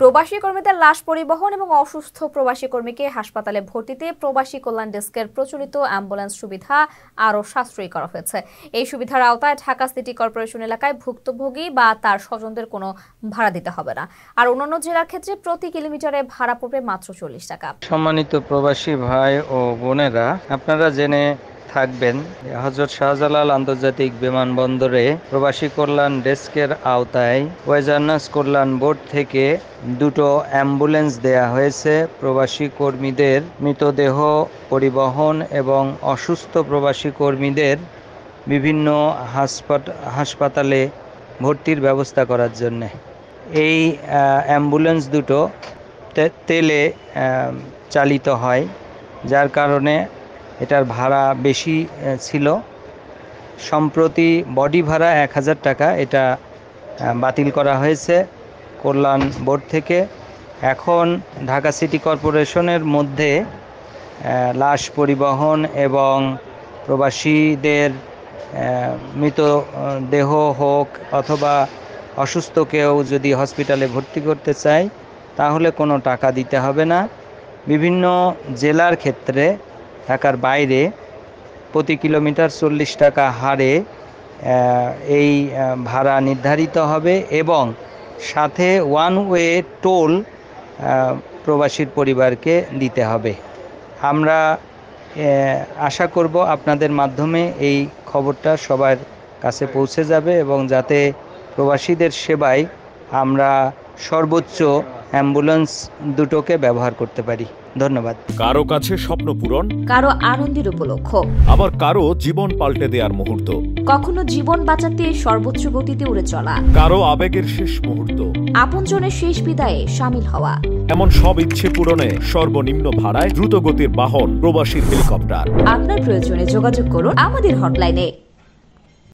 প্রবাসী কর্মীদের লাশ পরিবহন এবং অসুস্থ প্রবাসী কর্মীকে হাসপাতালে ভর্তিতে প্রবাসী কল্যাণ ডেস্কের প্রচলিত অ্যাম্বুলেন্স সুবিধা আরও সাশ্রয়ী করা হয়েছে এই সুবিধার আওতায় ঢাকা সিটি কর্পোরেশন এলাকায় ভুক্তভোগী বা তার স্বজনদের কোনো ভাড়া দিতে হবে না আর অন্যান্য জেলার ক্ষেত্রে প্রতি কিলোমিটারে ভাড়া পড়বে মাত্র চল্লিশ টাকা সম্মানিত প্রবাসী ভাই ও বোনেরা আপনারা জেনে থাকবেন হজরত শাহজালাল আন্তর্জাতিক বিমানবন্দরে প্রবাসী কল্যাণ ডেস্কের আওতায় ওয়েজারনাস কল্যাণ বোর্ড থেকে দুটো অ্যাম্বুলেন্স দেয়া হয়েছে প্রবাসী কর্মীদের মৃতদেহ পরিবহন এবং অসুস্থ প্রবাসী কর্মীদের বিভিন্ন হাসপাতালে ভর্তির ব্যবস্থা করার জন্যে এই অ্যাম্বুলেন্স দুটো তেলে চালিত হয় যার কারণে এটার ভাড়া বেশি ছিল সম্প্রতি বডি ভাড়া এক হাজার টাকা এটা বাতিল করা হয়েছে কল্যাণ বোর্ড থেকে এখন ঢাকা সিটি কর্পোরেশনের মধ্যে লাশ পরিবহন এবং প্রবাসীদের মৃত দেহ হোক অথবা অসুস্থ কেউ যদি হসপিটালে ভর্তি করতে চায় তাহলে কোনো টাকা দিতে হবে না বিভিন্ন জেলার ক্ষেত্রে ঢাকার বাইরে প্রতি কিলোমিটার চল্লিশ টাকা হারে এই ভাড়া নির্ধারিত হবে এবং সাথে ওয়ান ওয়ে টোল প্রবাসীর পরিবারকে দিতে হবে আমরা আশা করব আপনাদের মাধ্যমে এই খবরটা সবার কাছে পৌঁছে যাবে এবং যাতে প্রবাসীদের সেবায় আমরা সর্বোচ্চ অ্যাম্বুলেন্স দুটোকে ব্যবহার করতে পারি ধন্যবাদ কারো কাছে স্বপ্ন পূরণ কারো আনন্দের উপলক্ষ আবার কারো জীবন পাল্টে দেওয়ার মুহূর্ত কখনো জীবন বাঁচাতে সর্বোচ্চ গতিতে উড়ে চলা কারো আবেগের শেষ মুহূর্ত আপনজনের শেষ বিদায়ে সামিল হওয়া এমন সব ইচ্ছে পূরণে সর্বনিম্ন ভাড়ায় দ্রুত গতির বাহন প্রবাসী হেলিকপ্টার আপনার প্রয়োজনে যোগাযোগ করুন আমাদের হটলাইনে